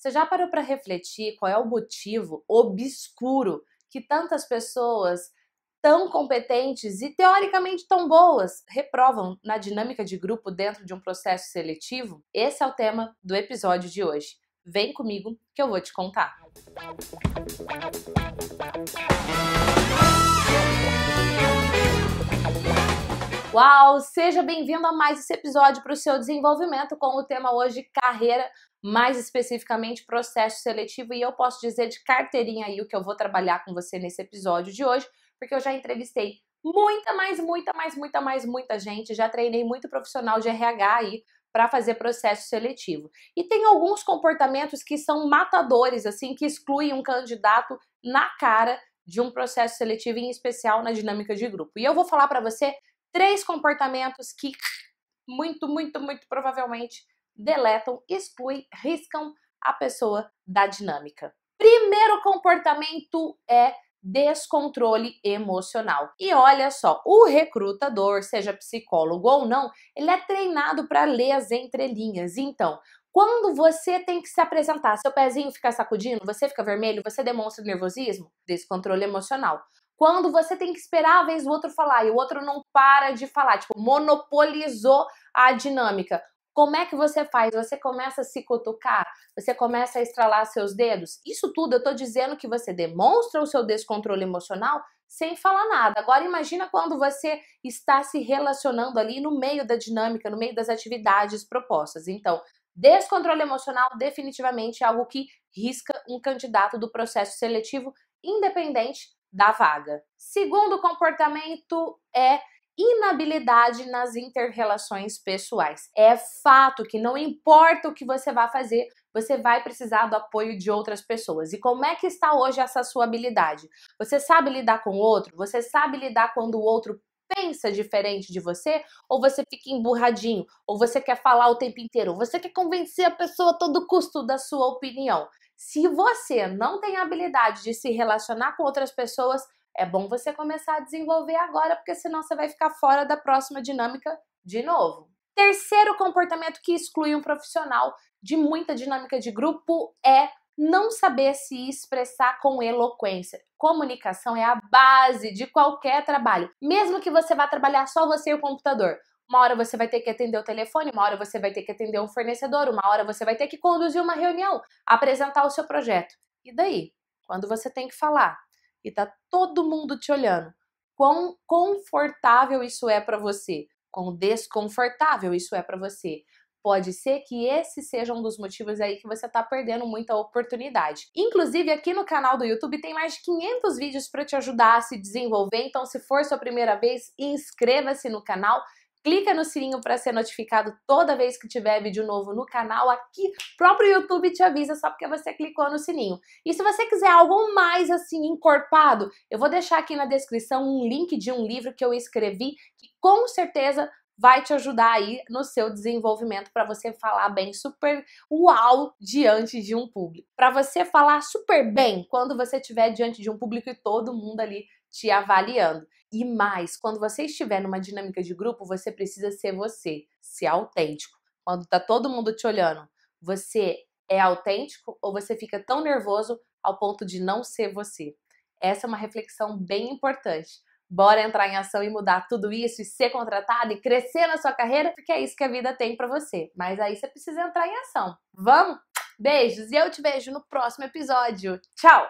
Você já parou para refletir qual é o motivo obscuro que tantas pessoas tão competentes e teoricamente tão boas reprovam na dinâmica de grupo dentro de um processo seletivo? Esse é o tema do episódio de hoje. Vem comigo que eu vou te contar. Uau! Seja bem-vindo a mais esse episódio para o seu desenvolvimento com o tema hoje carreira mais especificamente processo seletivo, e eu posso dizer de carteirinha aí o que eu vou trabalhar com você nesse episódio de hoje, porque eu já entrevistei muita, mais muita, mais muita, mais muita gente, já treinei muito profissional de RH aí para fazer processo seletivo. E tem alguns comportamentos que são matadores, assim, que excluem um candidato na cara de um processo seletivo, em especial na dinâmica de grupo. E eu vou falar para você três comportamentos que muito, muito, muito provavelmente deletam, excluem, riscam a pessoa da dinâmica. Primeiro comportamento é descontrole emocional. E olha só, o recrutador, seja psicólogo ou não, ele é treinado para ler as entrelinhas. Então, quando você tem que se apresentar, seu pezinho fica sacudindo, você fica vermelho, você demonstra nervosismo, descontrole emocional. Quando você tem que esperar a vez do outro falar e o outro não para de falar, tipo, monopolizou a dinâmica. Como é que você faz? Você começa a se cutucar? Você começa a estralar seus dedos? Isso tudo eu estou dizendo que você demonstra o seu descontrole emocional sem falar nada. Agora imagina quando você está se relacionando ali no meio da dinâmica, no meio das atividades propostas. Então, descontrole emocional definitivamente é algo que risca um candidato do processo seletivo independente da vaga. Segundo comportamento é inabilidade nas interrelações pessoais. É fato que não importa o que você vá fazer, você vai precisar do apoio de outras pessoas. E como é que está hoje essa sua habilidade? Você sabe lidar com o outro? Você sabe lidar quando o outro pensa diferente de você, ou você fica emburradinho, ou você quer falar o tempo inteiro, você quer convencer a pessoa a todo custo da sua opinião. Se você não tem a habilidade de se relacionar com outras pessoas, é bom você começar a desenvolver agora, porque senão você vai ficar fora da próxima dinâmica de novo. Terceiro comportamento que exclui um profissional de muita dinâmica de grupo é não saber se expressar com eloquência. Comunicação é a base de qualquer trabalho, mesmo que você vá trabalhar só você e o computador. Uma hora você vai ter que atender o telefone, uma hora você vai ter que atender um fornecedor, uma hora você vai ter que conduzir uma reunião, apresentar o seu projeto. E daí? Quando você tem que falar, e tá todo mundo te olhando. Quão confortável isso é para você? Quão desconfortável isso é para você? Pode ser que esse seja um dos motivos aí que você está perdendo muita oportunidade. Inclusive, aqui no canal do YouTube tem mais de 500 vídeos para te ajudar a se desenvolver. Então, se for sua primeira vez, inscreva-se no canal clica no sininho para ser notificado toda vez que tiver vídeo novo no canal aqui. Próprio YouTube te avisa só porque você clicou no sininho. E se você quiser algo mais assim encorpado, eu vou deixar aqui na descrição um link de um livro que eu escrevi que com certeza vai te ajudar aí no seu desenvolvimento para você falar bem super uau diante de um público. Para você falar super bem quando você estiver diante de um público e todo mundo ali te avaliando. E mais, quando você estiver numa dinâmica de grupo, você precisa ser você, ser autêntico. Quando tá todo mundo te olhando, você é autêntico ou você fica tão nervoso ao ponto de não ser você? Essa é uma reflexão bem importante. Bora entrar em ação e mudar tudo isso e ser contratado e crescer na sua carreira, porque é isso que a vida tem para você. Mas aí você precisa entrar em ação. Vamos? Beijos e eu te vejo no próximo episódio. Tchau!